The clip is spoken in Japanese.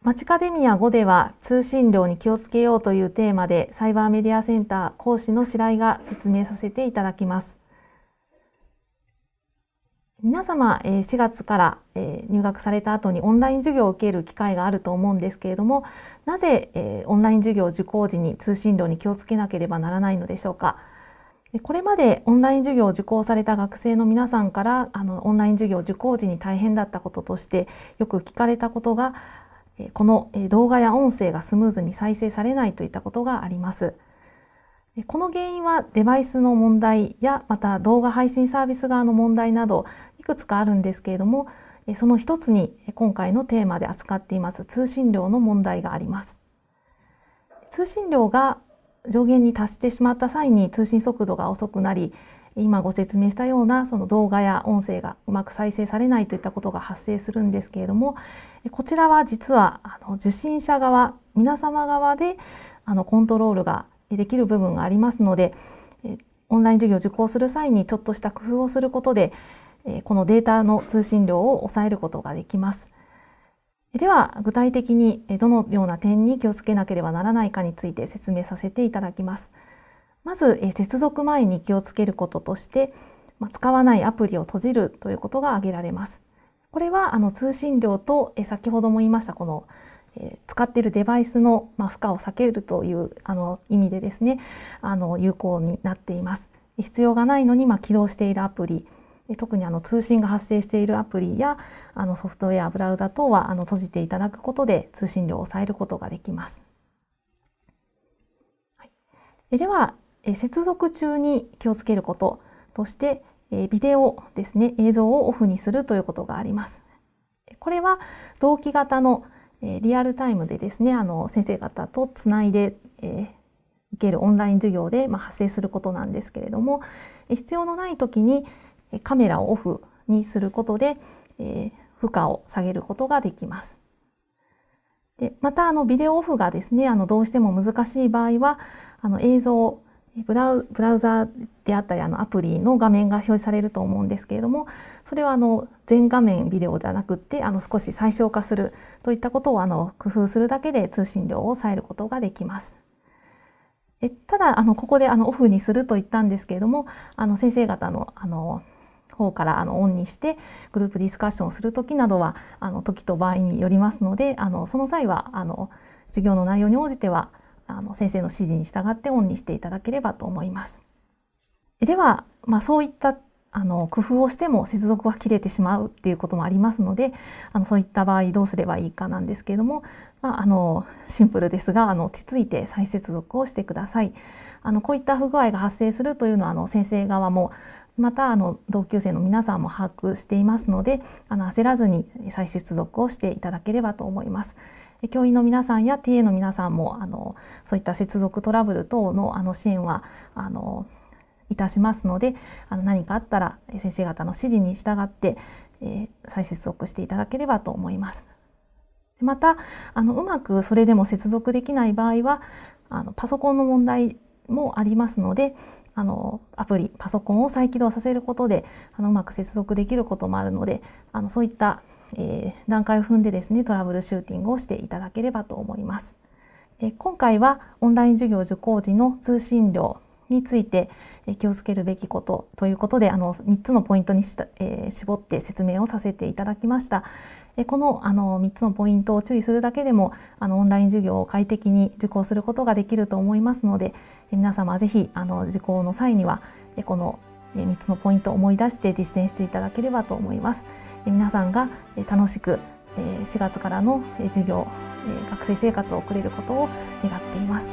マチカデミア5では通信量に気をつけようというテーマでサイバーメディアセンター講師の白井が説明させていただきます。皆様4月から入学された後にオンライン授業を受ける機会があると思うんですけれどもなぜオンライン授業受講時に通信量に気をつけなければならないのでしょうかこれまでオンライン授業を受講された学生の皆さんからあのオンライン授業受講時に大変だったこととしてよく聞かれたことがこの動画や音声がスムーズに再生されないといったことがあります。この原因はデバイスの問題やまた動画配信サービス側の問題などいくつかあるんですけれどもその一つに今回のテーマで扱っています通信量の問題があります。通信量が上限に達してしまった際に通信速度が遅くなり今ご説明したようなその動画や音声がうまく再生されないといったことが発生するんですけれどもこちらは実はあの受信者側皆様側であのコントロールができる部分がありますのでオンライン授業を受講する際にちょっとした工夫をすることでこのデータの通信量を抑えることができます。では具体的にどのような点に気をつけなければならないかについて説明させていただきます。まず、え接続前に気をつけることとして、ま使わないアプリを閉じるということが挙げられます。これはあの通信量と、え先ほども言いましたこの、え使っているデバイスの、ま負荷を避けるというあの意味でですねあの有効になっています。必要がないのに、ま起動しているアプリ特にあの通信が発生しているアプリやあのソフトウェアブラウザ等はあの閉じていただくことで通信量を抑えることができます。はい、ではえ接続中に気をつけることとして、えビデオですね映像をオフにするということがあります。これは同期型の、えリアルタイムでですねあの先生方とつないで、え受けるオンライン授業で、ま発生することなんですけれども必要のない時にカメラをオフにすることで、え負荷を下げることができます。でまたあのビデオオフがですねあのどうしても難しい場合はあの映像をブラウブラウザであったりあのアプリの画面が表示されると思うんですけれどもそれはあの全画面ビデオじゃなくってあの少し最小化するといったことをあの工夫するだけで通信量を抑えることができます。えただあのここであのオフにすると言ったんですけれどもあの先生方のあの方からあのオンにしてグループディスカッションをする時などはあの時と場合によりますのであのその際はあの授業の内容に応じてはあの先生の指示に従ってオンにしていただければと思います。では、まあ、そういったあの工夫をしても接続は切れてしまうっていうこともありますのであのそういった場合どうすればいいかなんですけれども、まあ、あのシンプルですがあの落ち着いて再接続をしてください。あのこういった不具合が発生するというのはあの先生側もまたあの同級生の皆さんも把握していますのであの焦らずに再接続をしていただければと思います。教員の皆さんや TA の皆さんもあのそういった接続トラブル等のあの支援はあのいたしますのであの何かあったら先生方の指示に従って、えー、再接続していただければと思います。またあのうまくそれでも接続できない場合はあのパソコンの問題もありますのであのアプリパソコンを再起動させることであのうまく接続できることもあるのであのそういったえー、段階を踏んでですねトラブルシューティングをしていただければと思います。え今回はオンライン授業受講時の通信料について気をつけるべきことということであの3つのポイントにした、えー、絞って説明をさせていただきました。このあの3つのポイントを注意するだけでもあのオンライン授業を快適に受講することができると思いますので皆様是非あの受講の際にはこの3つのポイントを思い出して実践していただければと思います。皆さんが楽しく4月からの授業学生生活を送れることを願っています。